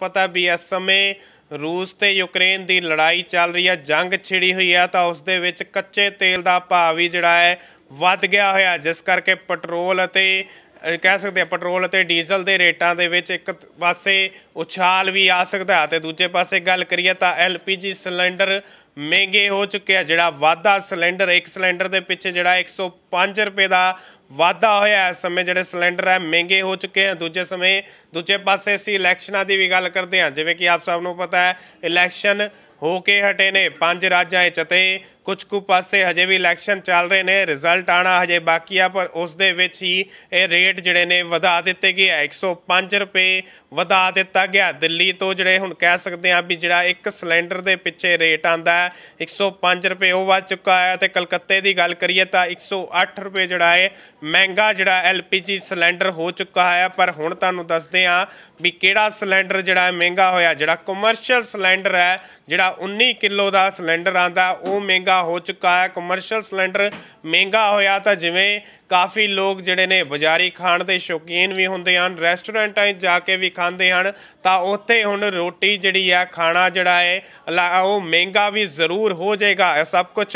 ਪਤਾ ਵੀ ਇਸ ਸਮੇਂ ਰੂਸ ਤੇ ਯੂਕਰੇਨ ਦੀ ਲੜਾਈ ਚੱਲ ਰਹੀ ਹੈ ਜੰਗ ਛਿੜੀ ਹੋਈ ਹੈ ਤਾਂ ਉਸ ਦੇ ਵਿੱਚ ਕੱਚੇ ਤੇਲ ਦਾ ਭਾਅ ਵੀ ਜਿਹੜਾ ਹੈ ਵੱਧ ਗਿਆ ਹੋਇਆ ਜਿਸ ਕਰਕੇ ਪੈਟਰੋਲ ਅਤੇ ਕਹਿ ਸਕਦੇ ਆ ਪੈਟਰੋਲ ਅਤੇ ਡੀਜ਼ਲ ਦੇ ਰੇਟਾਂ ਦੇ ਵਿੱਚ ਇੱਕ ਪਾਸੇ ਉਛਾਲ ਵੀ ਆ ਸਕਦਾ ਹੈ ਤੇ ਦੂਜੇ ਪਾਸੇ ਗੱਲ ਕਰੀਏ ਤਾਂ ਐਲਪੀਜੀ ਸਿਲੰਡਰ ਮਹਿੰਗੇ ਹੋ ਚੁੱਕੇ ਆ ਜਿਹੜਾ ਵਾਧਾ ਸਿਲੰਡਰ ਇੱਕ ਸਿਲੰਡਰ ਦੇ ਪਿੱਛੇ ਜਿਹੜਾ 105 ਰੁਪਏ ਦਾ ਵਾਧਾ ਹੋਇਆ ਇਸ ਸਮੇਂ ਜਿਹੜੇ ਸਿਲੰਡਰ ਹੈ ਮਹਿੰਗੇ ਹੋ ਚੁੱਕੇ ਆ ਦੂਜੇ ਸਮੇਂ ਦੂਜੇ ਪਾਸੇ ਅਸੀਂ ਇਲੈਕਸ਼ਨਾਂ ਦੀ ਵੀ ਗੱਲ ਕਰਦੇ ਆ ਜਿਵੇਂ ਕਿ ਆਪ ਸਭ ਨੂੰ ਪਤਾ ਹੈ ਇਲੈਕਸ਼ਨ ਹੋ ਕੇ ਹਟੇ ਨੇ ਪੰਜ ਰਾਜਾਂ ਵਿੱਚ ਤੇ ਕੁਝ ਕੁ ਪਾਸੇ ਹਜੇ ਵੀ ਇਲੈਕਸ਼ਨ ਚੱਲ ਰਹੇ ਨੇ ਰਿਜ਼ਲਟ ਆਣਾ ਹਜੇ ਬਾਕੀ ਆ ਪਰ ਉਸ ਦੇ ਵਿੱਚ ਹੀ ਇਹ ਰੇਟ ਜਿਹੜੇ ਨੇ ਵਧਾ ਦਿੱਤੇ ਗਏ ਆ 105 ਰੁਪਏ ਵਧਾ ਦਿੱਤਾ ਗਿਆ ਦਿੱਲੀ ਤੋਂ ਜਿਹੜੇ ਹੁਣ ਕਹਿ ਸਕਦੇ ਆ ਵੀ ਜਿਹੜਾ ਇੱਕ ਸਿਲੰਡਰ ਦੇ ਪਿੱਛੇ ਰੇਟ ਆਂਦਾ ਹੈ 105 ਰੁਪਏ ਉਹ ਵੱਧ ਚੁੱਕਾ ਹੈ ਤੇ ਕਲਕੱਤੇ ਦੀ ਗੱਲ ਕਰੀਏ ਤਾਂ 108 ਰੁਪਏ ਜਿਹੜਾ ਹੈ ਮਹਿੰਗਾ ਜਿਹੜਾ ਐਲਪੀਜੀ ਸਿਲੰਡਰ ਹੋ ਚੁੱਕਾ ਹੈ ਪਰ ਹੁਣ ਤੁਹਾਨੂੰ ਦੱਸਦੇ ਆ ਵੀ ਕਿਹੜਾ ਸਿਲੰਡਰ ਜਿਹੜਾ ਮਹਿੰਗਾ ਹੋਇਆ ਜਿਹੜਾ ਕਮਰਸ਼ੀਅਲ ਸਿਲੰਡਰ ਹੈ ਜਿਹੜਾ 19 ਕਿਲੋ ਦਾ ਸਿਲੰਡਰ ਆਂਦਾ ਉਹ ਮਹਿੰਗਾ ਹੋ ਚੁੱਕਾ ਹੈ ਕਮਰਸ਼ੀਅਲ ਸਿਲੰਡਰ ਮਹਿੰਗਾ ਹੋਇਆ ਤਾਂ ਜਿਵੇਂ ਕਾਫੀ ਲੋਕ ਜਿਹੜੇ ਨੇ ਬਾਜ਼ਾਰੀ ਖਾਣ ਦੇ ਸ਼ੌਕੀਨ ਵੀ ਹੁੰਦੇ ਹਨ ਰੈਸਟੋਰੈਂਟਾਂ 'ਚ ਜਾ ਕੇ ਵੀ ਖਾਂਦੇ ਹਨ ਤਾਂ ਉੱਥੇ ਹੁਣ ਰੋਟੀ ਜਿਹੜੀ ਆ ਖਾਣਾ ਜਿਹੜਾ ਹੈ ਉਹ ਮਹਿੰਗਾ ਵੀ ਜ਼ਰੂਰ ਹੋ ਜਾਏਗਾ ਇਹ ਸਭ ਕੁਝ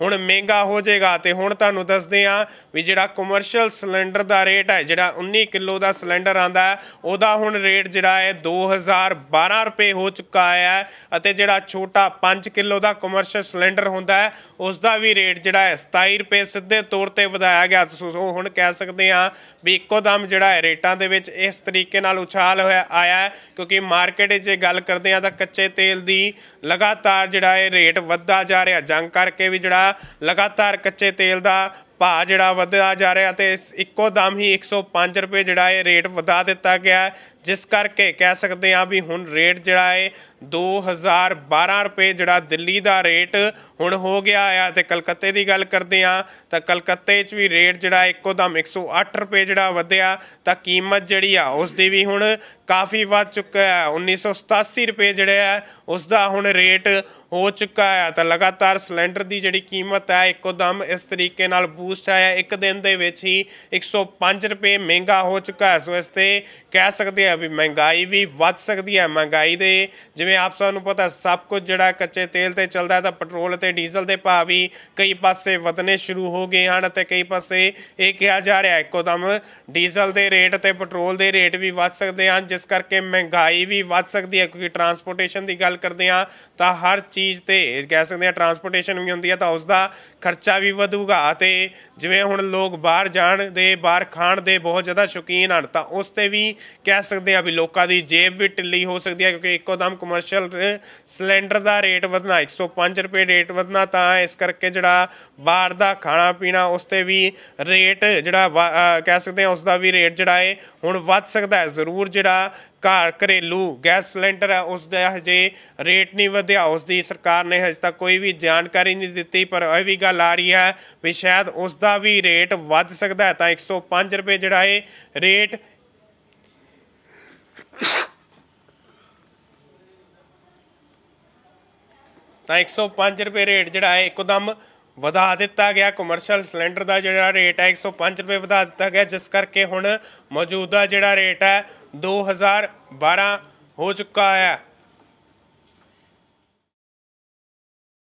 ਹੁਣ ਮਹਿੰਗਾ ਹੋ ਜਾਏਗਾ ਤੇ ਹੁਣ ਤੁਹਾਨੂੰ ਦੱਸਦੇ ਆ ਵੀ ਜਿਹੜਾ ਕਮਰਸ਼ੀਅਲ ਸਿਲੰਡਰ ਦਾ ਰੇਟ ਹੈ ਜਿਹੜਾ 19 ਕਿਲੋ ਦਾ ਸਿਲੰਡਰ ਆਂਦਾ ਉਹਦਾ ਹੁਣ ਰੇਟ ਜਿਹੜਾ ਹੈ 2012 ਰੁਪਏ ਹੋ ਚੁੱਕਾ ਹੈ ਅਤੇ ਜਿਹੜਾ ਛੋਟਾ 5 ਕਿਲੋ ਦਾ ਕਮਰਸ਼ੀਅਲ ਸਿਲੰਡਰ ਹੁੰਦਾ ਹੈ ਉਸ ਦਾ ਵੀ ਰੇਟ ਜਿਹੜਾ ਹੈ 27 ਰੁਪਏ ਸਿੱਧੇ ਤੌਰ ਤੇ ਵਧਾਇਆ ਗਿਆ ਉਹ ਹੁਣ ਕਹਿ ਸਕਦੇ ਆ ਵੀ ਇੱਕੋ ਦਮ ਜਿਹੜਾ ਰੇਟਾਂ ਦੇ ਵਿੱਚ ਇਸ ਤਰੀਕੇ ਨਾਲ ਉਛਾਲ ਹੋਇਆ ਆਇਆ ਕਿਉਂਕਿ ਮਾਰਕੀਟ 'ਚ ਗੱਲ ਕਰਦੇ ਆ ਤਾਂ ਕੱਚੇ ਤੇਲ ਦੀ ਲਗਾਤਾਰ ਜਿਹੜਾ ਇਹ ਰੇਟ ਵੱਧਦਾ ਜਾ ਰਿਹਾ ਜੰਗ ਕਰਕੇ ਵੀ ਜਿਹੜਾ ਲਗਾਤਾਰ ਕੱਚੇ ਤੇਲ ਦਾ ਭਾਅ ਜਿਹੜਾ ਵਧਦਾ ਜਾ ਰਿਹਾ ਤੇ ਇੱਕੋ ਦਮ ਹੀ 105 ਰੁਪਏ ਜਿਹੜਾ ਇਹ ਰੇਟ ਵਧਾ ਦਿੱਤਾ ਗਿਆ ਜਿਸ ਕਰਕੇ ਕਹਿ ਸਕਦੇ ਆ ਵੀ ਹੁਣ ਰੇਟ ਜਿਹੜਾ ਹੈ 2012 ਰੁਪਏ ਜਿਹੜਾ ਦਿੱਲੀ ਦਾ ਰੇਟ ਹੁਣ ਹੋ ਗਿਆ ਆ ਤੇ ਕਲਕੱਤੇ ਦੀ ਗੱਲ ਕਰਦੇ ਆ ਤਾਂ ਕਲਕੱਤੇ 'ਚ ਵੀ ਰੇਟ ਜਿਹੜਾ ਇੱਕੋ ਦਮ 108 ਰੁਪਏ ਜਿਹੜਾ ਵਧਿਆ ਤਾਂ ਕੀਮਤ ਜਿਹੜੀ ਆ ਉਸ ਦੀ ਵੀ ਹੁਣ ਕਾਫੀ ਵੱਧ ਚੁੱਕਾ ਹੈ 1987 ਰੁਪਏ ਜਿਹੜੇ ਹੈ ਉਸ ਦਾ ਹੁਣ ਰੇਟ ਹੋ ਚੁੱਕਾ ਹੈ ਤਾਂ ਲਗਾਤਾਰ ਸਿਲੰਡਰ ਦੀ ਜਿਹੜੀ ਕੀਮਤ ਹੈ ਇੱਕੋ ਦਮ ਇਸ ਤਰੀਕੇ ਨਾਲ ਬੂਸਟ ਆਇਆ ਇੱਕ ਦਿਨ ਦੇ ਵਿੱਚ ਹੀ 105 ਰੁਪਏ ਮਹਿੰਗਾ ਹੋ ਚੁੱਕਾ ਹੈ ਸੋ ਇਸ ਤੇ ਕਹਿ ਸਕਦੇ ਆ ਵੀ ਮਹਿੰਗਾਈ ਵੀ ਵੱਧ ਸਕਦੀ ਹੈ ਮਹਿੰਗਾਈ ਦੇ ਜਿਵੇਂ ਆਪ ਸਭ ਨੂੰ ਪਤਾ ਸਭ ਕੁਝ ਜਿਹੜਾ ਕੱਚੇ ਤੇਲ ਤੇ ਚੱਲਦਾ ਤਾਂ ਪੈਟਰੋਲ ਤੇ ਡੀਜ਼ਲ ਦੇ ਭਾਅ ਵੀ ਕਈ ਪਾਸੇ ਵਧਨੇ ਸ਼ੁਰੂ ਹੋ ਗਏ ਹਨ ਤੇ ਕਈ ਪਾਸੇ ਇਹ ਕਿਹਾ ਜਾ ਰਿਹਾ ਇੱਕੋ ਦਮ ਡੀਜ਼ਲ ਦੇ ਰੇਟ ਤੇ ਪੈਟਰੋਲ ਦੇ ਰੇਟ ਵੀ ਵੱਧ ਸਕਦੇ ਹਨ ਜਿਸ ਕਰਕੇ ਮਹਿੰਗਾਈ ਵੀ ਵੱਧ ਸਕਦੀ ਹੈ ਕਿਉਂਕਿ ਟਰਾਂਸਪੋਰਟੇਸ਼ਨ ਦੀ ਗੱਲ ਕਰਦੇ ਆ ਤਾਂ ਹਰ ਚੀਜ਼ ਤੇ ਕਹਿ ਸਕਦੇ ਆ ਟਰਾਂਸਪੋਰਟੇਸ਼ਨ ਵੀ ਹੁੰਦੀ ਹੈ ਤਾਂ ਉਸ ਦਾ ਖਰਚਾ ਵੀ ਵਧੂਗਾ ਤੇ ਜਿਵੇਂ ਹੁਣ ਲੋਕ ਬਾਹਰ ਜਾਣ ਦੇ ਬਾਹਰ ਖਾਣ ਦੇ ਬਹੁਤ ਜ਼ਿਆਦਾ ਸ਼ੌਕੀਨ ਹਨ ਤਾਂ ਉਸ ਤੇ ਵੀ ਕਹਿ ਸਕਦੇ ਆ ਵੀ ਲੋਕਾਂ ਦੀ ਜੇਬ ਵੀ ਢਿੱਲੀ ਹੋ ਸਕਦੀ ਹੈ ਕਿਉਂਕਿ ਇੱਕੋ ਦਮ ਕਮਰਸ਼ੀਅਲ ਸਿਲੰਡਰ ਦਾ ਰੇਟ ਵਧਣਾ 105 ਰੁਪਏ ਰੇਟ ਵਧਣਾ ਤਾਂ ਇਸ ਕਰਕੇ ਜਿਹੜਾ ਬਾਹਰ ਦਾ ਖਾਣਾ ਪੀਣਾ ਉਸ ਤੇ ਵੀ ਰੇਟ ਜਿਹੜਾ ਕਹਿ ਸਕਦੇ ਆ ਉਸ ਦਾ ਵੀ ਰੇਟ ਜਿਹੜਾ ਹੈ ਹੁਣ ਵੱਧ ਸਕਦਾ ਹੈ ਜ਼ਰੂਰ ਜਿਹੜਾ ਜਿਹੜਾ ਘਰ ਘਰੇਲੂ ਗੈਸ ਸਿਲੰਡਰ ਹੈ ਉਸ ਦਾ ਹਜੇ ਰੇਟ ਨਹੀਂ ਵਧਿਆ ਉਸ ਦੀ ਸਰਕਾਰ ਨੇ ਹਜੇ ਤੱਕ ਕੋਈ ਵੀ ਜਾਣਕਾਰੀ ਨਹੀਂ ਦਿੱਤੀ ਪਰ ਇਹ ਵੀ ਗੱਲ ਆ ਰਹੀ ਹੈ ਵੀ ਸ਼ਾਇਦ ਉਸ ਦਾ ਵੀ ਰੇਟ ਵੱਧ ਸਕਦਾ ਹੈ ਤਾਂ 105 ਰੁਪਏ ਜਿਹੜਾ ਹੈ ਰੇਟ ਤਾਂ 105 ਰੁਪਏ ਰੇਟ ਜਿਹੜਾ ਹੈ ਇੱਕਦਮ ਵਧਾ ਦਿੱਤਾ ਗਿਆ ਕਮਰਸ਼ੀਅਲ ਸਿਲੰਡਰ ਦਾ ਜਿਹੜਾ ਰੇਟ ਹੈ 105 ਰੁਪਏ ਵਧਾ ਦਿੱਤਾ ਗਿਆ ਜਿਸ ਕਰਕੇ ਹੁਣ ਮੌਜੂਦਾ ਜਿਹੜਾ ਰੇਟ ਹੈ 2012 ਹੋ ਚੁੱਕਾ ਹੈ